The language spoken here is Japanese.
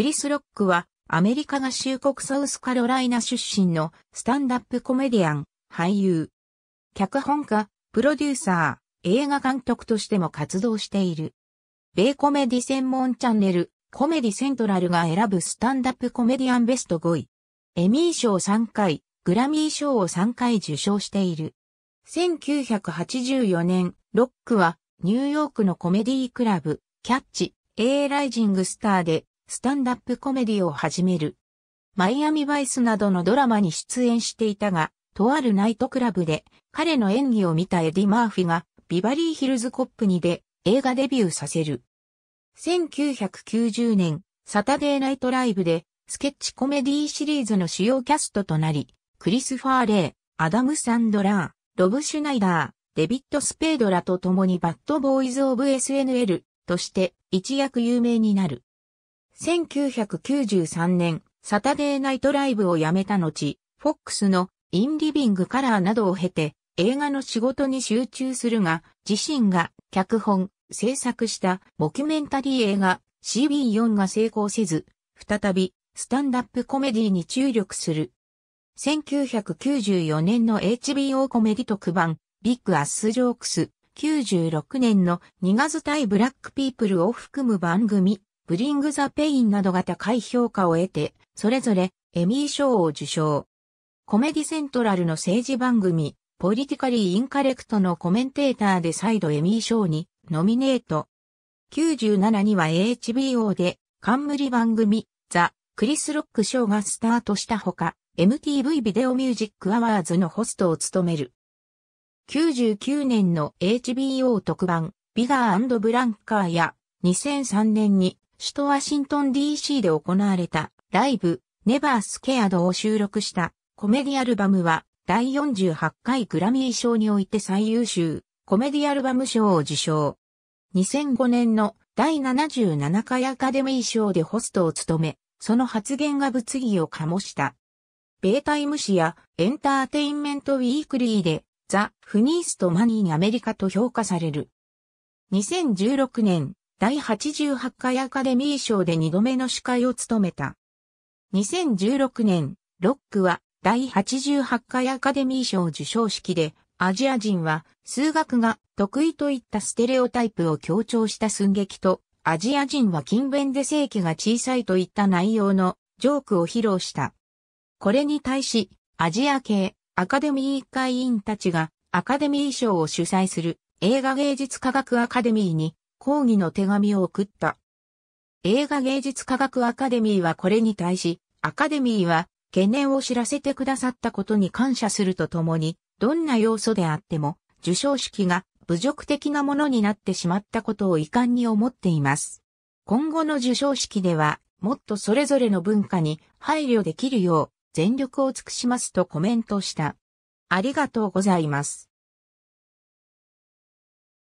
クリス・ロックは、アメリカ合衆国サウスカロライナ出身のスタンダップコメディアン、俳優、脚本家、プロデューサー、映画監督としても活動している。米コメディ専門チャンネル、コメディセントラルが選ぶスタンダップコメディアンベスト5位。エミー賞3回、グラミー賞を3回受賞している。1984年、ロックはニューヨークのコメディクラブ、キャッチ、A ライジングスターでスタンダップコメディを始める。マイアミバイスなどのドラマに出演していたが、とあるナイトクラブで彼の演技を見たエディ・マーフィがビバリーヒルズ・コップにで映画デビューさせる。1990年、サタデーナイトライブでスケッチコメディシリーズの主要キャストとなり、クリス・ファーレイ、アダム・サンドラー、ロブ・シュナイダー、デビッド・スペードらと共にバッドボーイズ・オブ・ SNL として一躍有名になる。1993年、サタデーナイトライブを辞めた後、フォックスのインリビングカラーなどを経て、映画の仕事に集中するが、自身が脚本、制作したモキュメンタリー映画 CB4 が成功せず、再びスタンダップコメディに注力する。1994年の HBO コメディ特番、ビッグアスジョークス、96年の2月対ブラックピープルを含む番組、ブリング・ザ・ペインなどが高い評価を得て、それぞれエミー賞を受賞。コメディセントラルの政治番組、ポリティカリー・インカレクトのコメンテーターで再度エミー賞にノミネート。97には HBO で冠番組、ザ・クリス・ロック賞がスタートしたほか、MTV ビデオミュージックアワーズのホストを務める。99年の HBO 特番、ビガーブランカーや2003年に首都ワシントン DC で行われたライブ、ネバースケアドを収録したコメディアルバムは第48回グラミー賞において最優秀コメディアルバム賞を受賞。2005年の第77回アカデミー賞でホストを務め、その発言が物議を醸した。ベータイム誌やエンターテインメントウィークリーでザ・フニースとマニーアメリカと評価される。2016年第88回アカデミー賞で2度目の司会を務めた。2016年、ロックは第88回アカデミー賞受賞式で、アジア人は数学が得意といったステレオタイプを強調した寸劇と、アジア人は勤勉で正規が小さいといった内容のジョークを披露した。これに対し、アジア系アカデミー会員たちがアカデミー賞を主催する映画芸術科学アカデミーに抗議の手紙を送った。映画芸術科学アカデミーはこれに対し、アカデミーは懸念を知らせてくださったことに感謝するとともに、どんな要素であっても、受賞式が侮辱的なものになってしまったことを遺憾に思っています。今後の受賞式では、もっとそれぞれの文化に配慮できるよう、全力を尽くしますとコメントした。ありがとうございます。